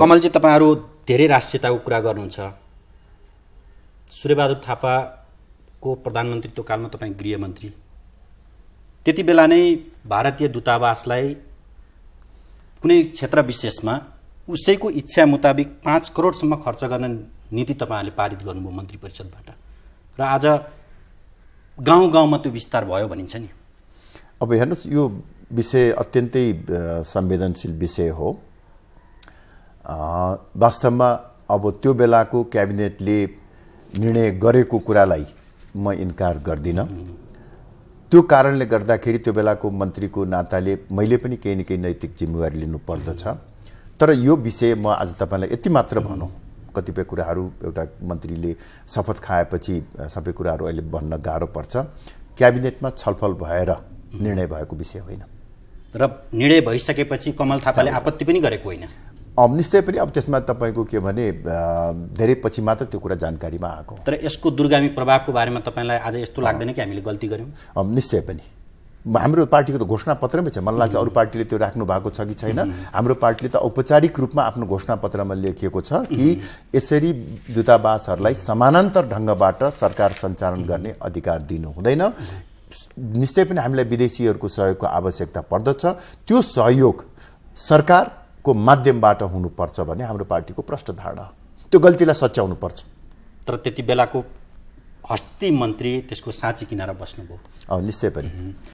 कमलजी तपाईँहरू धेरै राष्ट्रियताको कुरा गर्नुहुन्छ सूर्यबहादुर थापाको प्रधानमन्त्रीत्व कालमा तपाईँ गृहमन्त्री त्यति बेला नै भारतीय दूतावासलाई कुनै क्षेत्र विशेषमा उसैको इच्छा मुताबिक पाँच करोडसम्म खर्च गर्ने नीति तपाईँहरूले पारित गर्नुभयो मन्त्री परिषदबाट र आज गाउँ गाउँमा त्यो विस्तार भयो भनिन्छ नि अब हेर्नुहोस् यो विषय अत्यन्तै संवेदनशील विषय हो वास्तवमा अब त्यो बेलाको क्याबिनेटले निर्णय गरेको कुरालाई म इन्कार गर्दिनँ त्यो कारणले गर्दाखेरि त्यो बेलाको मन्त्रीको नाताले मैले पनि केही न केही नैतिक जिम्मेवारी लिनुपर्दछ तर यो विषय म आज तपाईँलाई यति मात्र भनौँ कतिपय कुराहरू एउटा मन्त्रीले शपथ खाएपछि सबै कुराहरू अहिले भन्न गाह्रो पर्छ क्याबिनेटमा छलफल भएर निर्णय भएको विषय होइन र निर्णय भइसकेपछि कमल थापाले आपत्ति पनि गरेको होइन निश्चय पनि अब त्यसमा तपाईँको के भने धेरै पछि मात्र त्यो कुरा जानकारीमा आएको तर यसको दुर्गामी प्रभावको बारेमा तपाईँलाई आज यस्तो लाग्दैन कि हामीले गल्ती गऱ्यौँ निश्चय पनि हाम्रो पार्टीको त घोषणापत्रमै छ मलाई लाग्छ अरू पार्टीले त्यो राख्नु भएको छ कि छैन हाम्रो पार्टीले त औपचारिक रूपमा आफ्नो घोषणा पत्रमा लेखिएको छ कि यसरी दूतावासहरूलाई समानान्तर ढङ्गबाट सरकार सञ्चालन गर्ने अधिकार दिनु हुँदैन निश्चय पनि हामीलाई विदेशीहरूको सहयोगको आवश्यकता पर्दछ त्यो सहयोग सरकार को माध्यमबाट हुनुपर्छ भने हाम्रो पार्टीको प्रष्ट धारणा त्यो गल्तीलाई सच्याउनु पर्छ तर त्यति बेलाको हस्ती मन्त्री त्यसको साँची किनारा बस्नुभयो निश्चय पनि